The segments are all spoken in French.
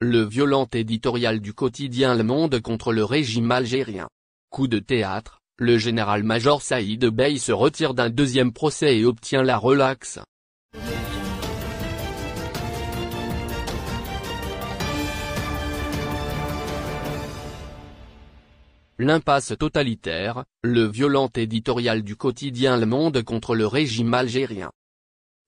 Le violent éditorial du quotidien Le Monde contre le régime algérien. Coup de théâtre, le général-major Saïd Bey se retire d'un deuxième procès et obtient la relaxe. L'impasse totalitaire, le violent éditorial du quotidien Le Monde contre le régime algérien.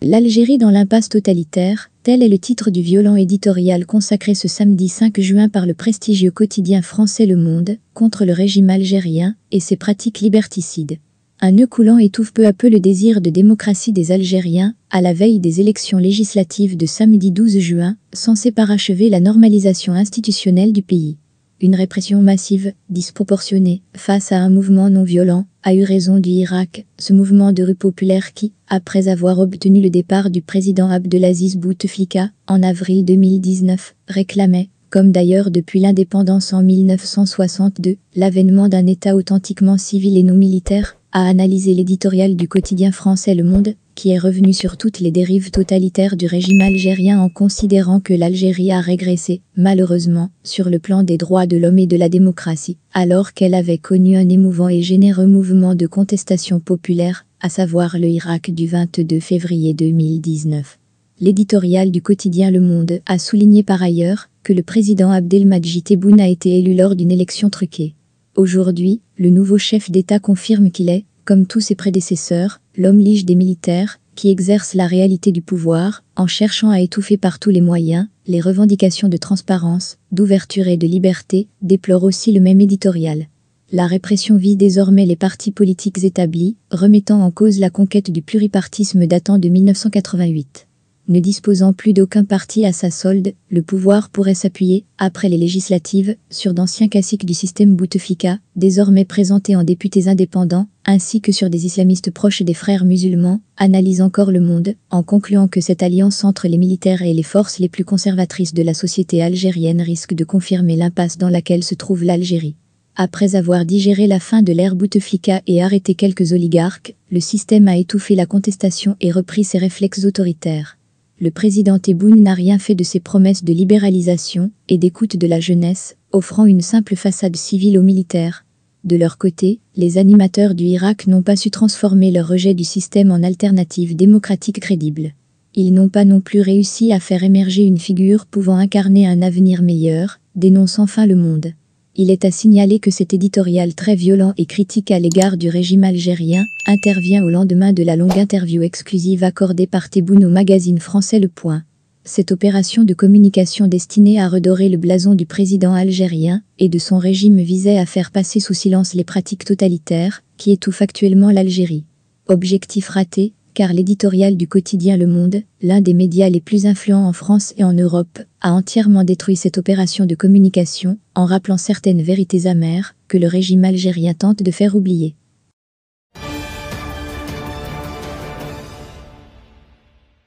L'Algérie dans l'impasse totalitaire, tel est le titre du violent éditorial consacré ce samedi 5 juin par le prestigieux quotidien français Le Monde, contre le régime algérien et ses pratiques liberticides. Un nœud coulant étouffe peu à peu le désir de démocratie des Algériens, à la veille des élections législatives de samedi 12 juin, censées parachever la normalisation institutionnelle du pays. Une répression massive, disproportionnée, face à un mouvement non violent, a eu raison du Irak, ce mouvement de rue populaire qui, après avoir obtenu le départ du président Abdelaziz Bouteflika en avril 2019, réclamait, comme d'ailleurs depuis l'indépendance en 1962, l'avènement d'un État authentiquement civil et non militaire, a analysé l'éditorial du quotidien français Le Monde, qui est revenu sur toutes les dérives totalitaires du régime algérien en considérant que l'Algérie a régressé, malheureusement, sur le plan des droits de l'homme et de la démocratie, alors qu'elle avait connu un émouvant et généreux mouvement de contestation populaire, à savoir le Irak du 22 février 2019. L'éditorial du quotidien Le Monde a souligné par ailleurs que le président Abdelmadjid Tebboune a été élu lors d'une élection truquée. Aujourd'hui, le nouveau chef d'État confirme qu'il est, comme tous ses prédécesseurs, l'homme lige des militaires, qui exerce la réalité du pouvoir, en cherchant à étouffer par tous les moyens les revendications de transparence, d'ouverture et de liberté, déplore aussi le même éditorial. La répression vit désormais les partis politiques établis, remettant en cause la conquête du pluripartisme datant de 1988 ne disposant plus d'aucun parti à sa solde, le pouvoir pourrait s'appuyer, après les législatives, sur d'anciens caciques du système Bouteflika, désormais présentés en députés indépendants, ainsi que sur des islamistes proches des frères musulmans, analyse encore le monde, en concluant que cette alliance entre les militaires et les forces les plus conservatrices de la société algérienne risque de confirmer l'impasse dans laquelle se trouve l'Algérie. Après avoir digéré la fin de l'ère Bouteflika et arrêté quelques oligarques, le système a étouffé la contestation et repris ses réflexes autoritaires le président Tebboune n'a rien fait de ses promesses de libéralisation et d'écoute de la jeunesse, offrant une simple façade civile aux militaires. De leur côté, les animateurs du Irak n'ont pas su transformer leur rejet du système en alternative démocratique crédible. Ils n'ont pas non plus réussi à faire émerger une figure pouvant incarner un avenir meilleur, dénonce enfin le monde. Il est à signaler que cet éditorial très violent et critique à l'égard du régime algérien intervient au lendemain de la longue interview exclusive accordée par Tebboune au magazine français Le Point. Cette opération de communication destinée à redorer le blason du président algérien et de son régime visait à faire passer sous silence les pratiques totalitaires qui étouffent actuellement l'Algérie. Objectif raté, car l'éditorial du quotidien Le Monde, l'un des médias les plus influents en France et en Europe, a entièrement détruit cette opération de communication en rappelant certaines vérités amères que le régime algérien tente de faire oublier.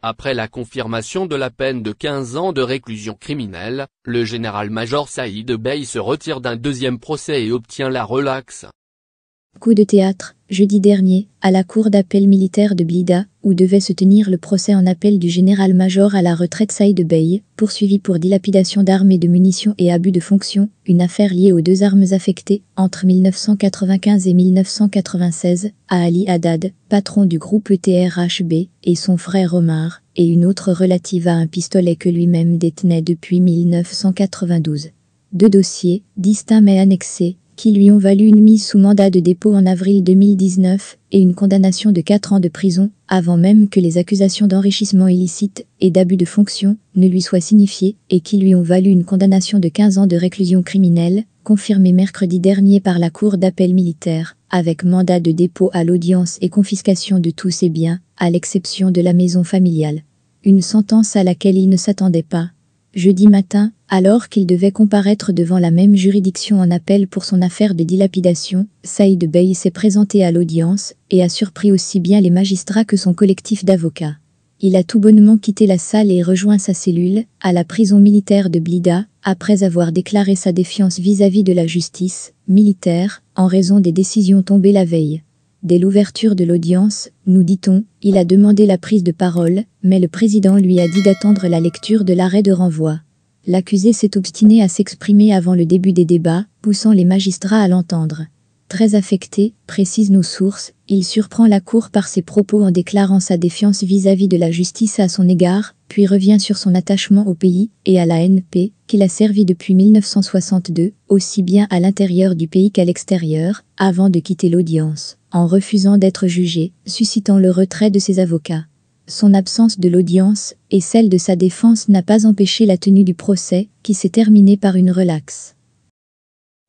Après la confirmation de la peine de 15 ans de réclusion criminelle, le général-major Saïd Bey se retire d'un deuxième procès et obtient la relaxe. Coup de théâtre, jeudi dernier, à la cour d'appel militaire de Blida, où devait se tenir le procès en appel du général-major à la retraite Saïd Bey, poursuivi pour dilapidation d'armes et de munitions et abus de fonction, une affaire liée aux deux armes affectées, entre 1995 et 1996, à Ali Haddad, patron du groupe ETRHB, et son frère Omar, et une autre relative à un pistolet que lui-même détenait depuis 1992. Deux dossiers, distincts mais annexés, qui lui ont valu une mise sous mandat de dépôt en avril 2019 et une condamnation de 4 ans de prison, avant même que les accusations d'enrichissement illicite et d'abus de fonction ne lui soient signifiées et qui lui ont valu une condamnation de 15 ans de réclusion criminelle, confirmée mercredi dernier par la Cour d'appel militaire, avec mandat de dépôt à l'audience et confiscation de tous ses biens, à l'exception de la maison familiale. Une sentence à laquelle il ne s'attendait pas jeudi matin, alors qu'il devait comparaître devant la même juridiction en appel pour son affaire de dilapidation, Saïd Bey s'est présenté à l'audience et a surpris aussi bien les magistrats que son collectif d'avocats. Il a tout bonnement quitté la salle et rejoint sa cellule, à la prison militaire de Blida, après avoir déclaré sa défiance vis-à-vis de la justice militaire en raison des décisions tombées la veille. Dès l'ouverture de l'audience, nous dit-on, il a demandé la prise de parole, mais le président lui a dit d'attendre la lecture de l'arrêt de renvoi. L'accusé s'est obstiné à s'exprimer avant le début des débats, poussant les magistrats à l'entendre. Très affecté, précisent nos sources, il surprend la Cour par ses propos en déclarant sa défiance vis-à-vis -vis de la justice à son égard, puis revient sur son attachement au pays et à la NP, qu'il a servi depuis 1962, aussi bien à l'intérieur du pays qu'à l'extérieur, avant de quitter l'audience, en refusant d'être jugé, suscitant le retrait de ses avocats. Son absence de l'audience et celle de sa défense n'a pas empêché la tenue du procès, qui s'est terminée par une relaxe.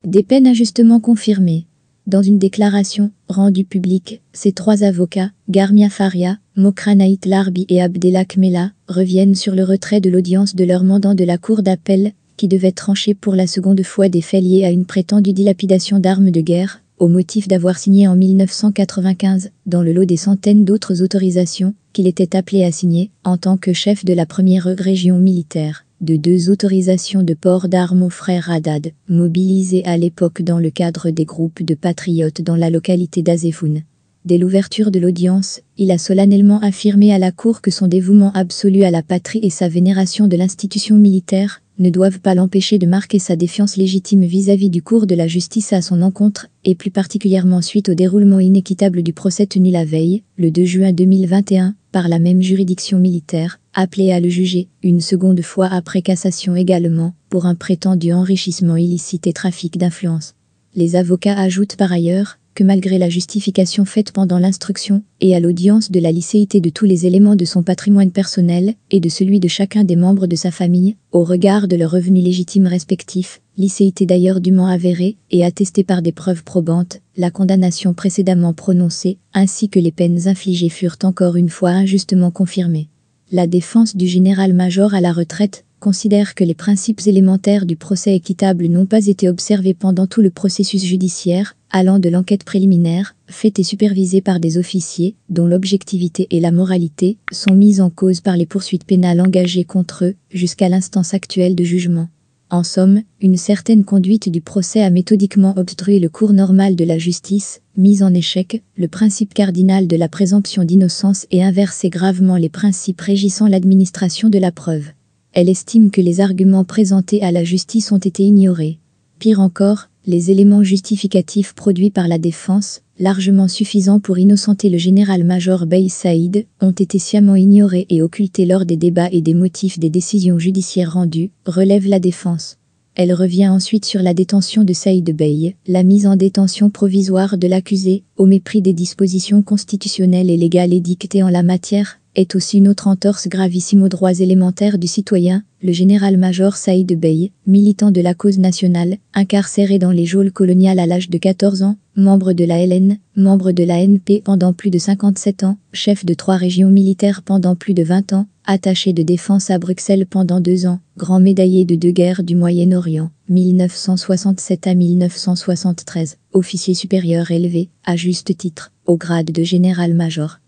Des peines injustement confirmées. Dans une déclaration rendue publique, ses trois avocats, Garmia Faria, Mokranaït Larbi et Abdelak Mela reviennent sur le retrait de l'audience de leur mandant de la cour d'appel, qui devait trancher pour la seconde fois des faits liés à une prétendue dilapidation d'armes de guerre, au motif d'avoir signé en 1995, dans le lot des centaines d'autres autorisations, qu'il était appelé à signer, en tant que chef de la première région militaire, de deux autorisations de port d'armes aux frères Haddad, mobilisées à l'époque dans le cadre des groupes de patriotes dans la localité d'Azefoun dès l'ouverture de l'audience, il a solennellement affirmé à la Cour que son dévouement absolu à la patrie et sa vénération de l'institution militaire ne doivent pas l'empêcher de marquer sa défiance légitime vis-à-vis du cours de la justice à son encontre, et plus particulièrement suite au déroulement inéquitable du procès tenu la veille, le 2 juin 2021, par la même juridiction militaire, appelée à le juger, une seconde fois après cassation également, pour un prétendu enrichissement illicite et trafic d'influence. Les avocats ajoutent par ailleurs que malgré la justification faite pendant l'instruction et à l'audience de la lycéité de tous les éléments de son patrimoine personnel et de celui de chacun des membres de sa famille, au regard de leurs revenus légitimes respectifs, lycéité d'ailleurs dûment avérée et attestée par des preuves probantes, la condamnation précédemment prononcée, ainsi que les peines infligées furent encore une fois injustement confirmées. La défense du général-major à la retraite considère que les principes élémentaires du procès équitable n'ont pas été observés pendant tout le processus judiciaire allant de l'enquête préliminaire, faite et supervisée par des officiers, dont l'objectivité et la moralité sont mises en cause par les poursuites pénales engagées contre eux, jusqu'à l'instance actuelle de jugement. En somme, une certaine conduite du procès a méthodiquement obstrué le cours normal de la justice, mis en échec le principe cardinal de la présomption d'innocence et inversé gravement les principes régissant l'administration de la preuve. Elle estime que les arguments présentés à la justice ont été ignorés. Pire encore, les éléments justificatifs produits par la défense, largement suffisants pour innocenter le général-major Bey Saïd, ont été sciemment ignorés et occultés lors des débats et des motifs des décisions judiciaires rendues, relève la défense. Elle revient ensuite sur la détention de Saïd Bey, la mise en détention provisoire de l'accusé, au mépris des dispositions constitutionnelles et légales édictées en la matière, est aussi une autre entorse gravissime aux droits élémentaires du citoyen, le général-major Saïd Bey, militant de la cause nationale, incarcéré dans les geôles coloniales à l'âge de 14 ans, membre de la LN, membre de la NP pendant plus de 57 ans, chef de trois régions militaires pendant plus de 20 ans, attaché de défense à Bruxelles pendant deux ans, grand médaillé de deux guerres du Moyen-Orient, 1967 à 1973, officier supérieur élevé, à juste titre, au grade de général-major.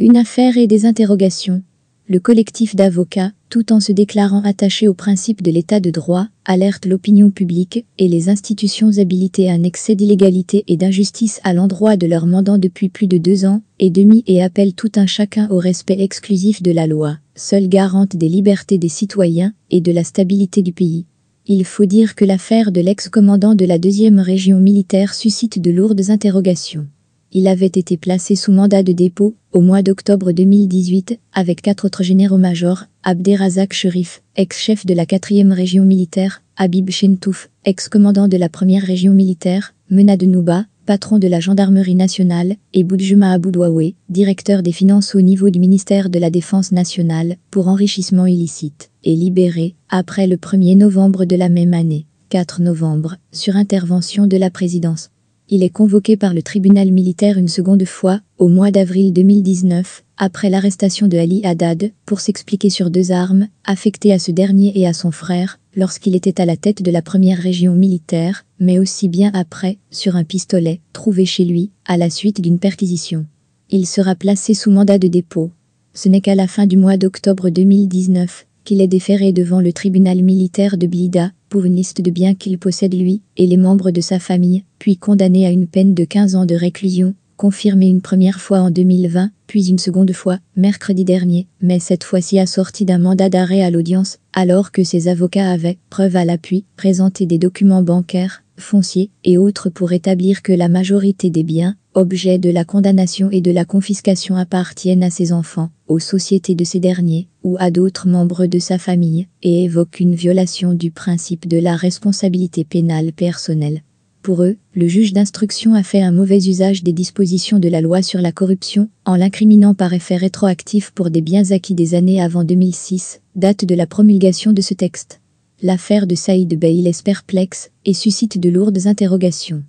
Une affaire et des interrogations. Le collectif d'avocats, tout en se déclarant attaché au principe de l'état de droit, alerte l'opinion publique et les institutions habilitées à un excès d'illégalité et d'injustice à l'endroit de leurs mandant depuis plus de deux ans et demi et appelle tout un chacun au respect exclusif de la loi, seule garante des libertés des citoyens et de la stabilité du pays. Il faut dire que l'affaire de l'ex-commandant de la deuxième région militaire suscite de lourdes interrogations. Il avait été placé sous mandat de dépôt au mois d'octobre 2018 avec quatre autres généraux-majors, Abderrazak Sherif, ex-chef de la 4e région militaire, Habib Chentouf, ex-commandant de la 1 région militaire, Mena de Nouba, patron de la gendarmerie nationale, et Abou Aboudouaoué, directeur des finances au niveau du ministère de la Défense nationale, pour enrichissement illicite, et libéré après le 1er novembre de la même année. 4 novembre, sur intervention de la présidence il est convoqué par le tribunal militaire une seconde fois, au mois d'avril 2019, après l'arrestation de Ali Haddad, pour s'expliquer sur deux armes, affectées à ce dernier et à son frère, lorsqu'il était à la tête de la première région militaire, mais aussi bien après, sur un pistolet, trouvé chez lui, à la suite d'une perquisition. Il sera placé sous mandat de dépôt. Ce n'est qu'à la fin du mois d'octobre 2019 qu'il est déféré devant le tribunal militaire de Blida pour une liste de biens qu'il possède lui et les membres de sa famille, puis condamné à une peine de 15 ans de réclusion, confirmée une première fois en 2020, puis une seconde fois, mercredi dernier, mais cette fois-ci assorti d'un mandat d'arrêt à l'audience, alors que ses avocats avaient, preuve à l'appui, présenté des documents bancaires, fonciers et autres pour établir que la majorité des biens, objets de la condamnation et de la confiscation appartiennent à ses enfants, aux sociétés de ces derniers, ou à d'autres membres de sa famille, et évoque une violation du principe de la responsabilité pénale personnelle. Pour eux, le juge d'instruction a fait un mauvais usage des dispositions de la loi sur la corruption en l'incriminant par effet rétroactif pour des biens acquis des années avant 2006, date de la promulgation de ce texte. L'affaire de Saïd Bey laisse perplexe et suscite de lourdes interrogations.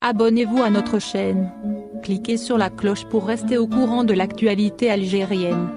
Abonnez-vous à notre chaîne. Cliquez sur la cloche pour rester au courant de l'actualité algérienne.